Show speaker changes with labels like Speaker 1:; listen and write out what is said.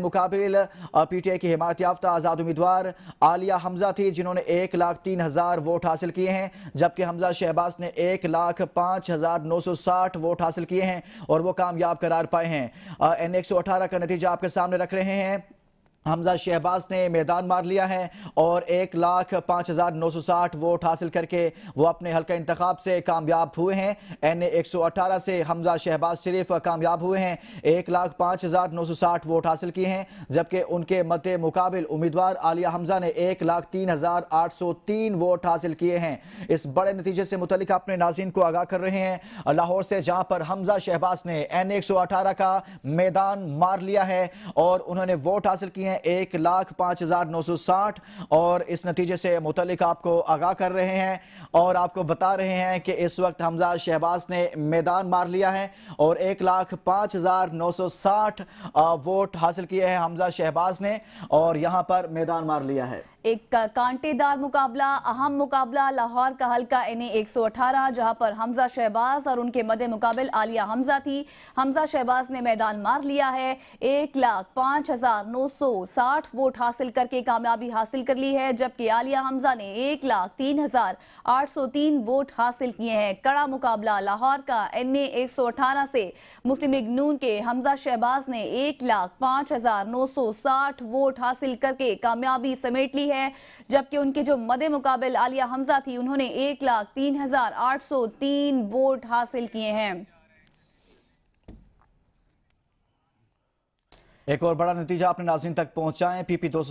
Speaker 1: मुकाबिल PTA की हिमात याफ्ता आज़ाद उम्मीदवार आलिया हमजा थी जिन्होंने एक लाख तीन हज़ार वोट हासिल किए हैं जबकि हमजा शहबाज ने एक लाख पांच हज़ार नौ सौ साठ वोट हासिल किए हैं और वो कामयाब करार पाए हैं एन एक सौ अठारह का नतीजा आपके सामने रख रहे हैं हमजा शहबाज ने मैदान मार लिया है और एक लाख पाँच हज़ार नौ सौ साठ वोट हासिल करके वो अपने हल्का इंतखब से कामयाब हुए हैं एन ए एक सौ अठारह से हमजा शहबाज शरीफ कामयाब हुए हैं एक लाख पाँच हज़ार नौ सौ साठ वोट हासिल किए हैं जबकि उनके मत मुकाबल उम्मीदवार आलिया हमजा ने एक लाख तीन हज़ार आठ सौ तीन वोट हासिल किए हैं इस बड़े नतीजे से मुतलिक अपने नाजीन को आगाह कर रहे हैं लाहौर से जहाँ पर हमजा शहबाज ने एन ए एक सौ अठारह का मैदान मार लिया है और उन्होंने वोट हासिल किए हैं एक लाख पाँच हज़ार नौ सौ साठ और इस नतीजे से मुतलिक आपको आगाह कर रहे हैं और आपको बता रहे हैं कि इस वक्त हमजा शहबाज ने मैदान मार लिया है और एक लाख पाँच हज़ार नौ सौ साठ वोट हासिल किए हैं हमजा शहबाज ने और यहाँ पर मैदान मार लिया है
Speaker 2: एक कांटेदार मुकाबला अहम मुकाबला लाहौर का हल्का एन एक सौ अठारह जहाँ पर हमजा शहबाज और उनके मदे मुकाबल आलिया हमजा थी हमजा शहबाज ने मैदान मार लिया है एक लाख पांच हजार नौ सौ साठ वोट हासिल करके कामयाबी हासिल कर ली है जबकि आलिया हमजा ने एक लाख तीन हजार आठ सौ तीन वोट हासिल किए हैं कड़ा मुकाबला लाहौर का एन ए एक सौ अठारह से मुस्लिम लीग नून के हमजा शहबाज ने एक लाख पांच हजार नौ सौ साठ वोट हासिल करके कामयाबी समेट ली है जबकि उनके जो मदे मुकाबल आलिया हमजा थी उन्होंने एक लाख तीन हजार आठ सौ तीन वोट हासिल किए हैं
Speaker 1: एक और बड़ा नतीजा अपने नाजिन तक पहुंचाएं पीपी दो